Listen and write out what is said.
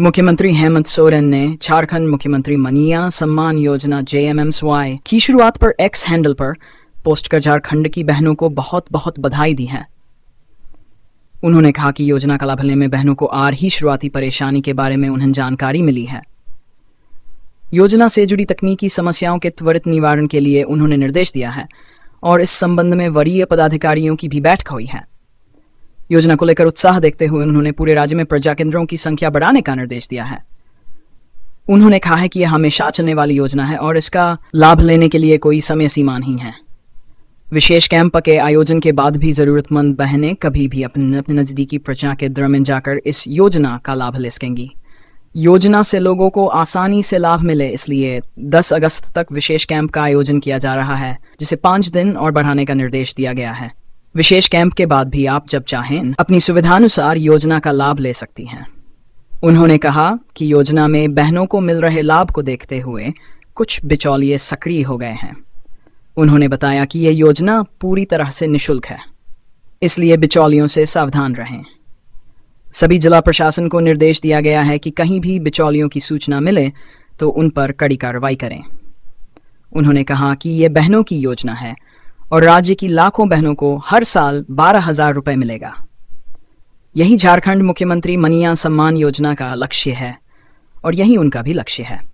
मुख्यमंत्री हेमंत सोरेन ने झारखंड मुख्यमंत्री मनिया सम्मान योजना जे की शुरुआत पर एक्स हैंडल पर पोस्ट कर झारखंड की बहनों को बहुत बहुत बधाई दी है उन्होंने कहा कि योजना का लाभ लेने में बहनों को आर ही शुरुआती परेशानी के बारे में उन्हें जानकारी मिली है योजना से जुड़ी तकनीकी समस्याओं के त्वरित निवारण के लिए उन्होंने निर्देश दिया है और इस संबंध में वरीय पदाधिकारियों की भी बैठक हुई है योजना को लेकर उत्साह देखते हुए उन्होंने पूरे राज्य में प्रजा केंद्रों की संख्या बढ़ाने का निर्देश दिया है उन्होंने कहा है कि यह हमेशा चलने वाली योजना है और इसका लाभ लेने के लिए कोई समय सीमा नहीं है विशेष कैंप के आयोजन के बाद भी ज़रूरतमंद बहनें कभी भी अपने अपने नज़दीकी के केंद्र में जाकर इस योजना का लाभ ले सकेंगी योजना से लोगों को आसानी से लाभ मिले इसलिए 10 अगस्त तक विशेष कैंप का आयोजन किया जा रहा है जिसे पांच दिन और बढ़ाने का निर्देश दिया गया है विशेष कैंप के बाद भी आप जब चाहें अपनी सुविधानुसार योजना का लाभ ले सकती हैं उन्होंने कहा कि योजना में बहनों को मिल रहे लाभ को देखते हुए कुछ बिचौलिए सक्रिय हो गए हैं उन्होंने बताया कि यह योजना पूरी तरह से निशुल्क है इसलिए बिचौलियों से सावधान रहें सभी जिला प्रशासन को निर्देश दिया गया है कि कहीं भी बिचौलियों की सूचना मिले तो उन पर कड़ी कार्रवाई करें उन्होंने कहा कि यह बहनों की योजना है और राज्य की लाखों बहनों को हर साल बारह हजार रुपए मिलेगा यही झारखंड मुख्यमंत्री मनिया सम्मान योजना का लक्ष्य है और यही उनका भी लक्ष्य है